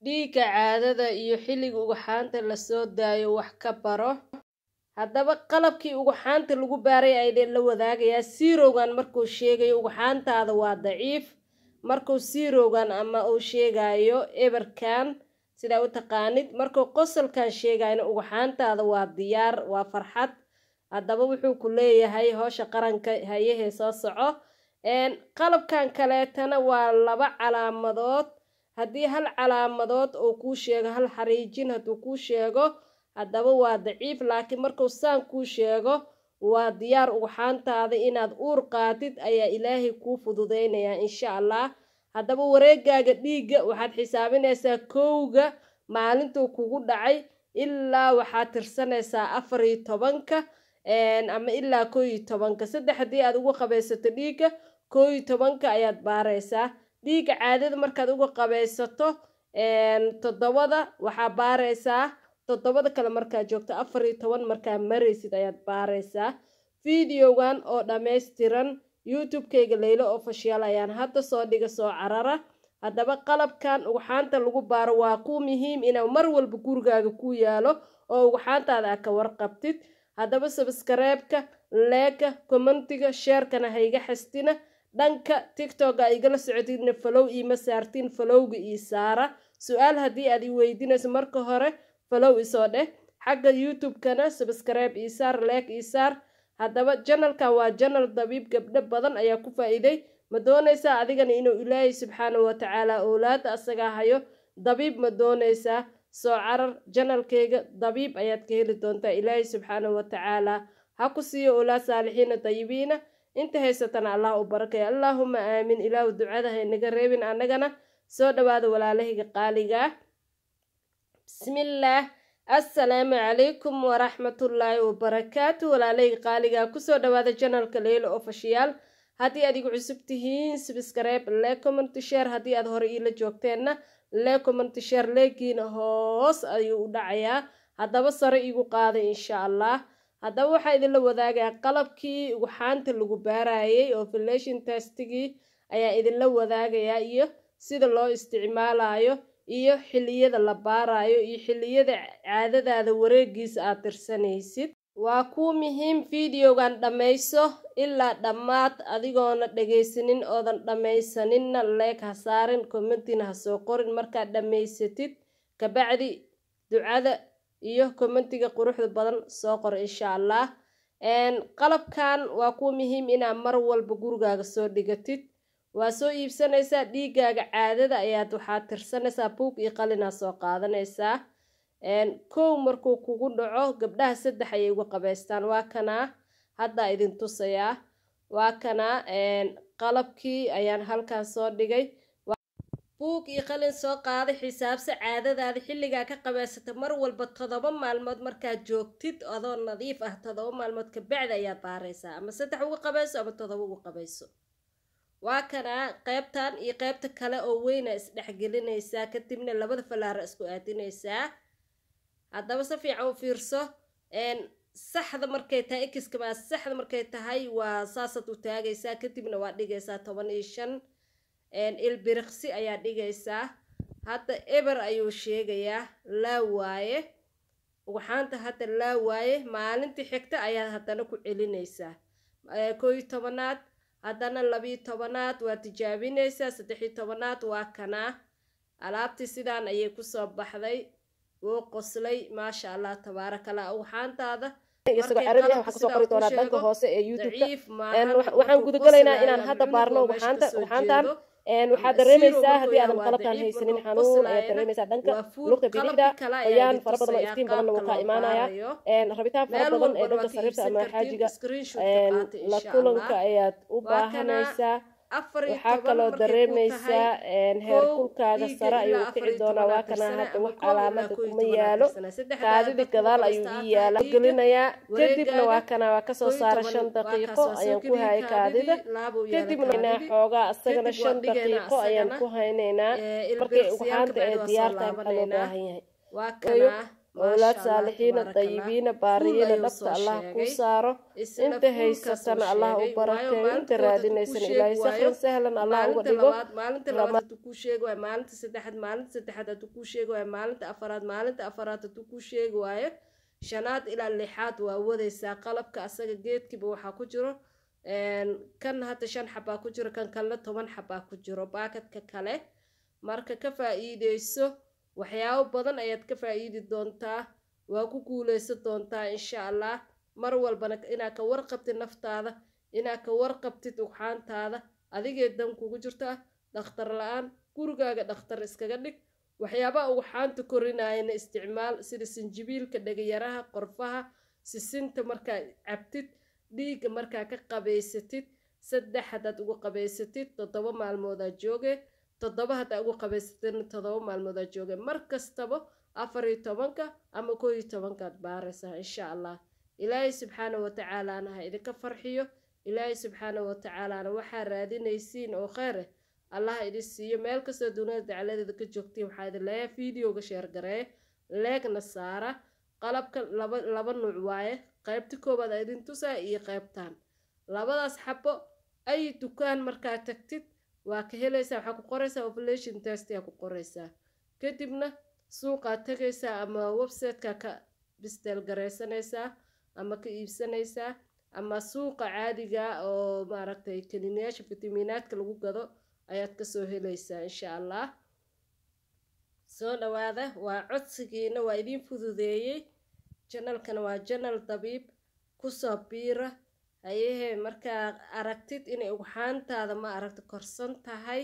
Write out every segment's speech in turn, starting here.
dhiigga caadada iyo xilliga ugaxaanta lasoo daayo wax ka baro haddaba qalabkii ugaxaanta lagu baaray aydeen la wadaagayaa siirowgan markuu sheegayo ugaxaantaada waa daciif markuu siirowgan ama uu sheegaayo eberkan sidaa u taqaanid markuu qosolkan sheegayna ugaxaantaada waa diyaar waa farxad haddaba wuxuu ku leeyahay hoosha qaranka hayahee soo soco qalabkan kaleetana waa laba calaamadood haddii hal calaamadood uu kuu sheego hal xariijin hadduu kuu sheego haddaba waa daciif laakiin markuu saan kuu sheego waa diyaar ugxaantaada inaad uur qaatid ayaa ilaahay kuu fududaynayaa insha allah haddaba wareegaaga dhiigga waxaad xisaabinaysaa kowga maalintuu kugu dhacay ilaa waxaad tirsanaysaa afar iyo tobanka ama ilaa koo iyo tobanka saddex haddii aad ugu qabaysato dhiigga koo iyo tobanka ayaad baaraysaa dhiigga caadada markaad uga qabaysato ehm, toddobada waxaa baaraysaa toddobada kale markaad joogto afar iyo toban markaa maraysid ayaad baaraysaa videogan oo dhammaystiran youtubekayga leylo ofishial ayaan hadda soo dhiga soo carara haddaba qalabkan ugaxaanta lagu baaro waa kuu muhiim inuu mar walba gurigaaga ku yaalo oo ugxaantaada a ka warqabtid haddaba sabskaraybka leeka commentiga sheerkana hayga xistina dhanka tictoka igala socotidna falow iima saartiin falowga ii saara su-aal haddii aad i weydinayso marka hore falow isoo dheh xagga youtube-kana subscribe iisaar leeg saar haddaba janalkan waa janal dabiib gabdho badan ayaa ku faa-iiday ma doonaysaa adigana inuu ilaahay subxaanau watacaala owlaada asagaa hayo dabiib ma doonaysaa soo carar janalkayga dabiib ayaad ka heli doontaa ilaahay subxaanau watacaala ha ku siiyo owlaad saalixiina dayibiina inta haysatana allah u barakaya allaahuma aamin ilaahu ducada haynaga reebin annagana soo dhawaada walaalahayga qaaliga ah bismillaah assalaamu calaykum waraxmatullaahi wabarakaatu walaalahayga qaaliga kusoo dhawaada janalka leylo ofashiyaal haddii aad igu cusub tihiin sbskrib lee commenty share haddii aad hore iila joogteenna lee commenty share leegiina hoos ayuu u dhacayaa haddaba sare igu qaaday insha allah haddaba waxaa idinla wadaagaa qalabkii ugxaanta lagu baarayay oo filation testigii ayaa idinla wadaagayaa iyo sida loo isticmaalayo iyo xiliyada la baaraayo iyo xiliyada caadadaada wareegiisa aad tirsanaysid waa kuu muhiim videogan dhammayso ilaa dhammaad adigoona dhegaysanin oodan dhammaysaninna leeg ha saarin commentina ha soo qorin markaad dhammaysatid kabacdi ducada iyo commentiga quruxda badan soo qor insha allah qalabkan waa ku muhiim inaad mar walba gurigaaga soo dhigatid waa soo iibsanaysaa dhiigaaga caadada ayaad waxaad tirsanaysaa buug iyo qalinaa soo qaadanaysaa kow markuu kugu dhaco gabdhaha saddex ayay uga qabaystaan waa kanaa haddaa idin tusayaa waa kanaa qalabkii ayaan halkan soo dhigay buug iyo qalin soo qaada xisaabsa caadadaada xilligaa ka qabaysata mar walba todoba maalmood markaad joogtid adoo nadiif ah todoba maalmood ka kabacdi ayaad baaraysaa ama saddex ugu qabayso ama todoba ugu qabayso waa kana qeybtan iyo qeybta kale oo weyna isdhexgelinaysaa kadibna labada falaara isku aadinaysaa haddaba si fiican u fiirso saxda markay tahay ikiskama saxda markay tahay waa saasaad u taagaysaa kadibna waa dhigaysaa toban iyo shan ilbiriqsi ayaa dhigaysaa hadda eber ayuu sheegayaa laa waaye ugxaanta hadda laa waaye maalintii xigta ayaad haddana ku celinaysaa koo tobanaad haddana labiyo tobanaad waa tijaabinaysaa saddexiyo tobanaad waa kanaa alaabtii sidaan ayay kusoo baxday wuu qoslay maasha allah tabaarakallah ugaxaantaada isagoo carabi ah kasoo qori doonaa dhanka hoose ee youtube waxaan gudagalaynaa inaan hadda baarno ugaxaanta ugaxaantan waxaad dareemeysaa hadii aadan qalabkaan haysanin xanuun ayaad dareemeysaa dhanka lugta bidixda ayaan fara badan oo iftiin badan lagu kaa imaanaya rabitaan fara badan ee dhanka sariirta ama xaajiga la kulanka ayaad u baahanaysaa waxaa kaloo dareemaysaa heerkulkaaga sare ayuu kici doonaa waa kanaa hadda wax calaamada kuma yaalo kaadida gadaal ayuu ii yaala gelinayaa kadibna waa kanaa waa kasoo saara shan daqiiqo ayaan ku hayay kaadida kadibna xoogaa isagana shan daqiiqo ayaan ku haynaynaa markay ugxaanta ee diyaarta aan baahan yahay wowlaad saalixiina dayibiina baariyiina dhabta allah kuu saaro inta haysatana allah u barakeeyo inta raadinaysana ilaahay sakrin sahlan allah uga dhigo kuu maalinta saddexaad maalinta kuu sheegi maalinta afaraad maalinta afaraad aduu kuu sheegi waayo shanaad ilaa lixaad waa wadaysaa qalabka asaga geedkiiba waxaa ku jiro kan hadda shan xabaa ku jiro kan kalena toban xabaa ku jiro baakadka kale marka ka faa waxyaabo badan ayaad ka faa'iidi doontaa waa ku guuleysan doontaa insha allah mar walbana inaad ka warqabtid naftaada inaad ka warqabtid ugxaantaada adigee dan kugu jirta dhakhtar la-aan gurigaaga dhakhtar iskaga dhig waxyaabaha ugxaanta korinayana isticmaal sida sinjibiilka dhagayaraha qorfaha sisinta markaa cabtid dhiigga markaa ka qabaysatid saddex hadaad ugu qabaysatid toddoba maalmoodaa jooge toddoba hadda ugu qabaysatana todoba maalmoodaa jooga mar kastaba afar iyo tobanka ama koo iyo tobankaad baaraysaa insha allah ilaahay subxaana watacaalaana ha idinka farxiyo ilaahay subxaana watacaalaana waxaa raadinaysiin oo kheyre eh. allaha idin siiyo meel kastoo duuniyada dacaladeeda ka joogtiin waxaa idin leeyaa videoga sheergareeya leegna saara qalabka laba laba nuuc waaye qaybta koobaad idin tusaa iyo qaybtaan labadaas xabo ay dukaan markaa tagtid waa ka helaysaa waxaa ku qoraysaa ovulation test yaa ku qoraysaa kadibna suuqaad tagaysaa ama websiteka ka bistaal garaysanaysaa ama ka iibsanaysaa ama suuqa caadiga ah oo maaragtay kelinayaasha fitamiinaadka lagu gado ayaad kasoo helaysaa insha allah soo dhawaada waa codsigiina waa idiin fududeeyey janalkana waa janal dabiib kusoo biira hayehe markaad aragtid inay ugxaantaada ma aragta korsan tahay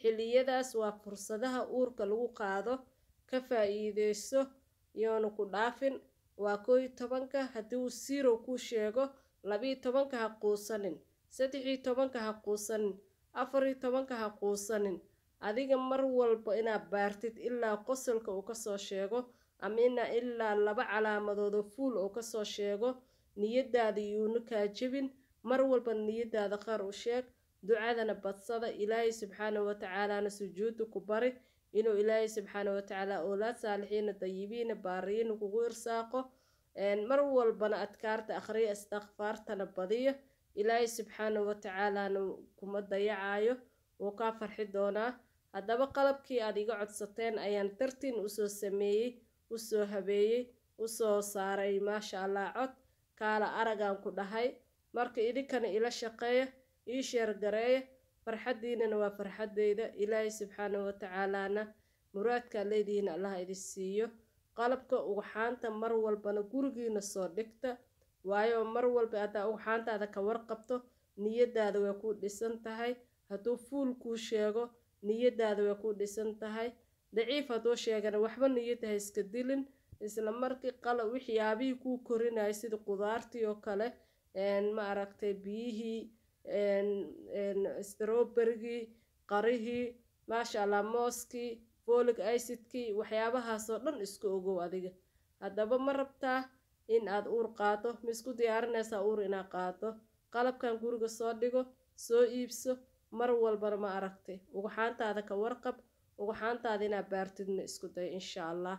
xiliyadaas waa fursadaha uurka lagu qaado ka faa'iideyso iyoona ku dhaafin waa koo iyo tobanka haddii uu siirow kuu sheego labiiyo tobanka ha quusanin saddexiyo tobanka ha quusanin afariyo tobanka ha quusanin adiga mar walba inaad baartid ilaa qosolka uu kasoo sheego ama inaa ilaa laba calaamadoodoo fuul uu kasoo sheego niyadaada yuuna kaa jebin mar walba niyadaada qaar u sheeg ducadana badsada ilaahay subxaana watacaalana sujuudu ku bari inuu ilaahay subxaana watacaala oolaad saalixiina dayibiina baariyina kugu irsaaqo mar walbana adkaarta akhriya istakfaartana badiyo ilaahay subxaana watacaalana kuma dayacayo wuu kaa farxi doonaa haddaba qalabkii aad iga codsateen ayaan dartiin usoo sameeyey usoo habeeyey usoo saaray maasha allah cod kaala aragaan ku dhahay marka idinkana ila shaqeeya ii sheer gareeya farxaddiinana waa farxaddayda ilaahay subxaana watacaalaana muraadkaa leedihiin allah idin siiyo qalabka ugxaanta mar walbana gurigiina soo dhigta waayo mar walba haddaa ugxaantaada ka warqabto niyadaada way ku dhisan tahay hadduu fuul kuu sheego niyadaada way ku dhisan tahay daciif hadduu sheegana waxba niyadda ha iska dilin isla markii qala waxyaabihii kuu korinaya sida qudaartii oo kale ma aragtay biyihii strowberigii qarihii maasha allah mooskii folic icidkii waxyaabahaasoo dhan iska ogow adiga haddaba ma rabtaa in aad uur qaado ma diyaarinaysaa uur inaad qaado qalabkan guriga soo dhigo soo iibso mar walbana ma aragtay ugu ka warqab ugu inaad baartidna isku day insha allah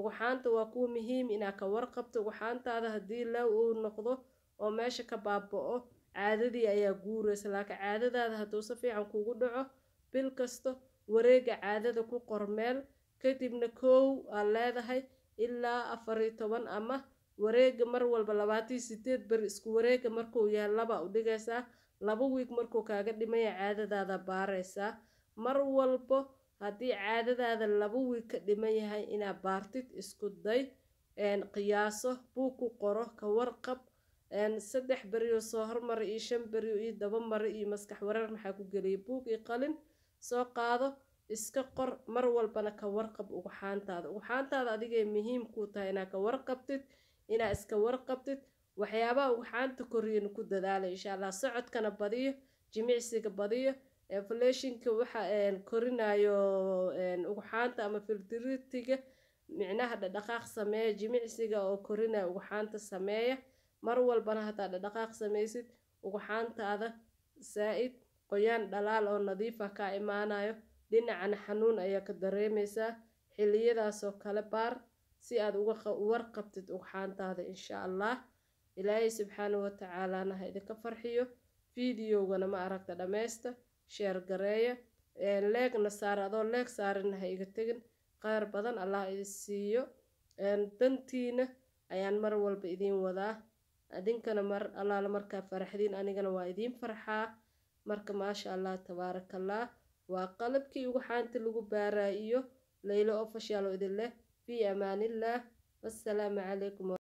ugxaanta waa kuwa muhiim inaad ka warqabto ugxaantaada haddii law uu noqdo oo meesha ka baaba'o caadadii ayaa guuraysa laakiin caadadaada hadduu si fiican kuugu dhaco bil kasta wareega caadada ku qormeel kadibna kow aad leedahay ilaa afariyo toban ama wareega mar walba labaatan iyo sideed beri isku wareega markuu yahay laba u dhigaysaa laba wiig markuu kaaga dhimaya caadadaada baaraysaa mar walbo haddii caadadaada laba wiil ka dhiman yahay inaa baartid isku day qiyaaso buug ku qoro ka warqab saddex berioo soo hormara iyo shan berioo iyo daba mara iyo maskax wareer maxaa ku geliyay buug iyo qalin soo qaado iska qor mar walbana ka warqab uguxaantaada uguxaantaada adigay muhiim kuu tahay inaa ka warqabtid inaa iska warqabtid waxyaabaha uguxaanta koriyana ku dadaala inshaa allah socodkana badiyo jimicsiga badiyo evaluationka waxa korinayo ugxaanta ama fildiritiga micnaha dhadhaqaaq sameeya jimicsiga oo korinaya ugxaanta sameeya mar walbana hataa dhaqdhaqaaq samaysid ugxaantaada zaa'id qoyaan dhalaal oo nadiifa ah ka imaanayo dhinacana xanuun ayaa ka dareemaysaa xiliyadaasoo kale baar si aad uga warqabtid ugxaantaada insha allah ilaahay subxaana wa tacaalaana ha idinka farxiyo fideogana ma aragta dhammaysta sheer gareeya leegna saar adoo leeg saarina ha iga tegin kheyr badan allah idin siiyo dantiina ayaan mar walba idiin wadaa idinkana mar allaala markaa faraxdiin anigana waa idiin farxaa marka maasha allah tabaarakallah waa qalabkii ugu xaanta lagu baaraa iyo laylo ofashaal oo idin leh fii amaanillah wassalaamu calaykum